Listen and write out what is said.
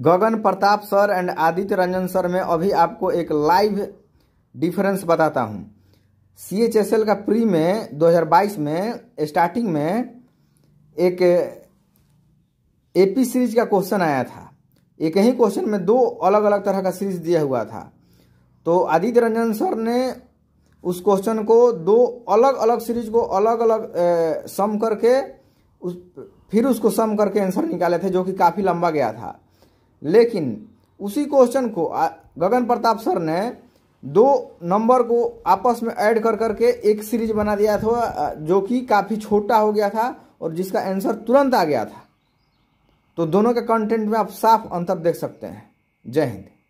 Gagan Pratap sir and Aditya Ranjan sir में अभी आपको एक लाइव डिफरेंस बताता हूँ सी एच एस एल का प्री में 2022 में स्टार्टिंग में एक एपी सीरीज का क्वेश्चन आया था एक ही क्वेश्चन में दो अलग अलग तरह का सीरीज दिया हुआ था तो आदित्य रंजन सर ने उस क्वेश्चन को दो अलग अलग सीरीज को अलग अलग सम करके उस फिर उसको सम करके आंसर निकाले थे जो कि काफ़ी लंबा गया था लेकिन उसी क्वेश्चन को गगन प्रताप सर ने दो नंबर को आपस में ऐड कर करके एक सीरीज बना दिया था जो कि काफ़ी छोटा हो गया था और जिसका आंसर तुरंत आ गया था तो दोनों के कंटेंट में आप साफ अंतर देख सकते हैं जय हिंद